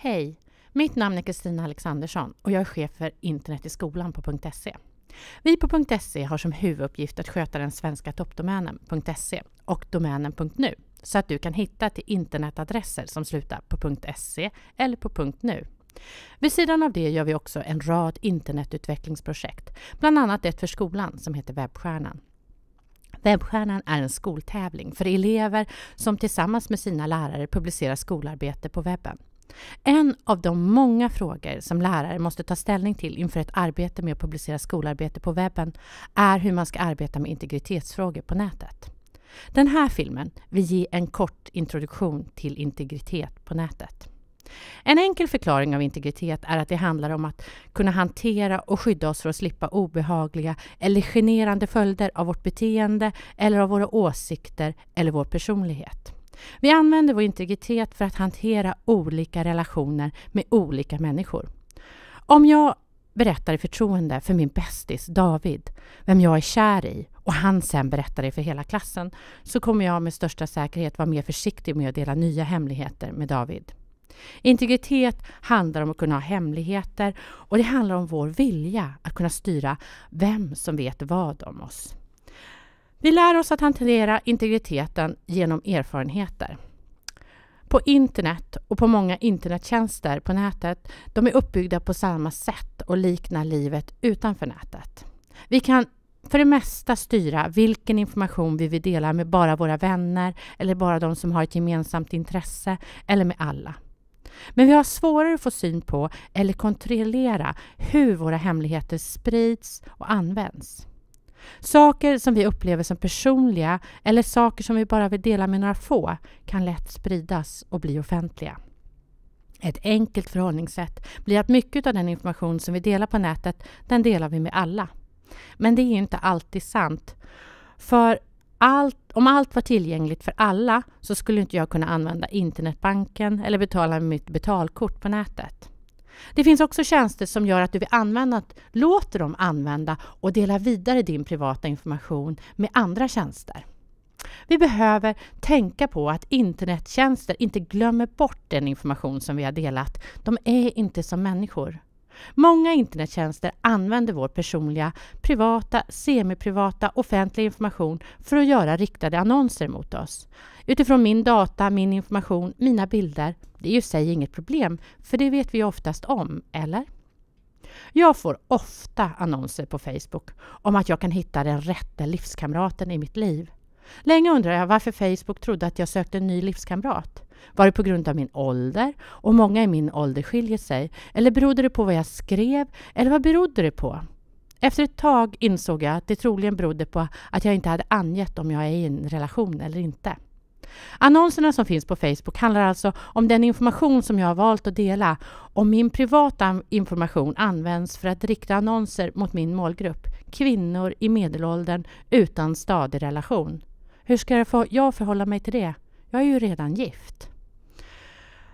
Hej! Mitt namn är Kristina Alexandersson och jag är chef för internet i skolan på .se. Vi på .se har som huvuduppgift att sköta den svenska toppdomänen .se och domänen .nu så att du kan hitta till internetadresser som slutar på .se eller på .nu. Vid sidan av det gör vi också en rad internetutvecklingsprojekt, bland annat ett för skolan som heter Webbstjärnan. Webbstjärnan är en skoltävling för elever som tillsammans med sina lärare publicerar skolarbete på webben. En av de många frågor som lärare måste ta ställning till inför ett arbete med att publicera skolarbete på webben är hur man ska arbeta med integritetsfrågor på nätet. Den här filmen vill ge en kort introduktion till integritet på nätet. En enkel förklaring av integritet är att det handlar om att kunna hantera och skydda oss för att slippa obehagliga eller generande följder av vårt beteende eller av våra åsikter eller vår personlighet. Vi använder vår integritet för att hantera olika relationer med olika människor. Om jag berättar i förtroende för min bästis David vem jag är kär i och han sen berättar det för hela klassen så kommer jag med största säkerhet vara mer försiktig med att dela nya hemligheter med David. Integritet handlar om att kunna ha hemligheter och det handlar om vår vilja att kunna styra vem som vet vad om oss. Vi lär oss att hantera integriteten genom erfarenheter. På internet och på många internettjänster på nätet, de är uppbyggda på samma sätt och liknar livet utanför nätet. Vi kan för det mesta styra vilken information vi vill dela med bara våra vänner eller bara de som har ett gemensamt intresse eller med alla. Men vi har svårare att få syn på eller kontrollera hur våra hemligheter sprids och används. Saker som vi upplever som personliga eller saker som vi bara vill dela med några få kan lätt spridas och bli offentliga. Ett enkelt förhållningssätt blir att mycket av den information som vi delar på nätet, den delar vi med alla. Men det är ju inte alltid sant. För allt, om allt var tillgängligt för alla så skulle inte jag kunna använda internetbanken eller betala med mitt betalkort på nätet. Det finns också tjänster som gör att du vid användandet låter dem använda och dela vidare din privata information med andra tjänster. Vi behöver tänka på att internettjänster inte glömmer bort den information som vi har delat. De är inte som människor. Många internettjänster använder vår personliga, privata, semiprivata, offentliga information för att göra riktade annonser mot oss. Utifrån min data, min information, mina bilder. Det är i sig inget problem, för det vet vi oftast om, eller? Jag får ofta annonser på Facebook om att jag kan hitta den rätta livskamraten i mitt liv. Länge undrade jag varför Facebook trodde att jag sökte en ny livskamrat. Var det på grund av min ålder? Och många i min ålder skiljer sig. Eller berodde det på vad jag skrev? Eller vad berodde det på? Efter ett tag insåg jag att det troligen berodde på att jag inte hade angett om jag är i en relation eller inte. Annonserna som finns på Facebook handlar alltså om den information som jag har valt att dela om min privata information används för att rikta annonser mot min målgrupp, kvinnor i medelåldern utan stadig relation. Hur ska jag förhålla mig till det? Jag är ju redan gift.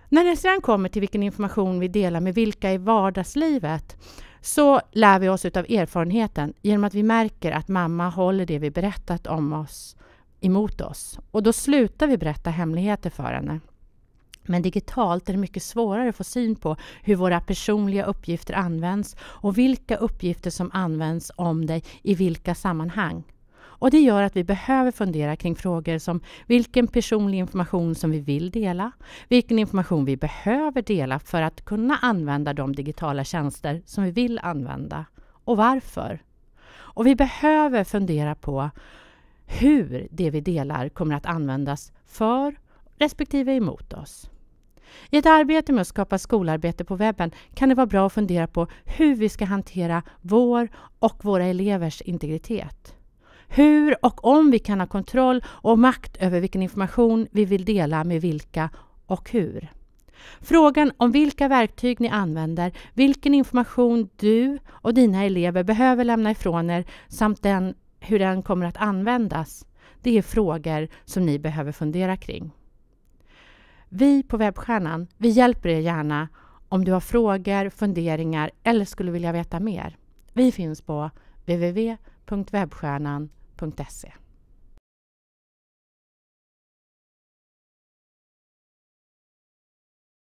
När det sedan kommer till vilken information vi delar med vilka i vardagslivet så lär vi oss av erfarenheten genom att vi märker att mamma håller det vi berättat om oss emot oss. Och då slutar vi berätta hemligheter för henne. Men digitalt är det mycket svårare att få syn på hur våra personliga uppgifter används och vilka uppgifter som används om dig i vilka sammanhang. Och Det gör att vi behöver fundera kring frågor som vilken personlig information som vi vill dela, vilken information vi behöver dela för att kunna använda de digitala tjänster som vi vill använda och varför. Och vi behöver fundera på hur det vi delar kommer att användas för respektive emot oss. I ett arbete med att skapa skolarbete på webben kan det vara bra att fundera på hur vi ska hantera vår och våra elevers integritet hur och om vi kan ha kontroll och makt över vilken information vi vill dela med vilka och hur. Frågan om vilka verktyg ni använder, vilken information du och dina elever behöver lämna ifrån er samt den, hur den kommer att användas, det är frågor som ni behöver fundera kring. Vi på Webbstjärnan, vi hjälper er gärna om du har frågor, funderingar eller skulle vilja veta mer. Vi finns på www.webbstjärnan.se www.sverigeradio.se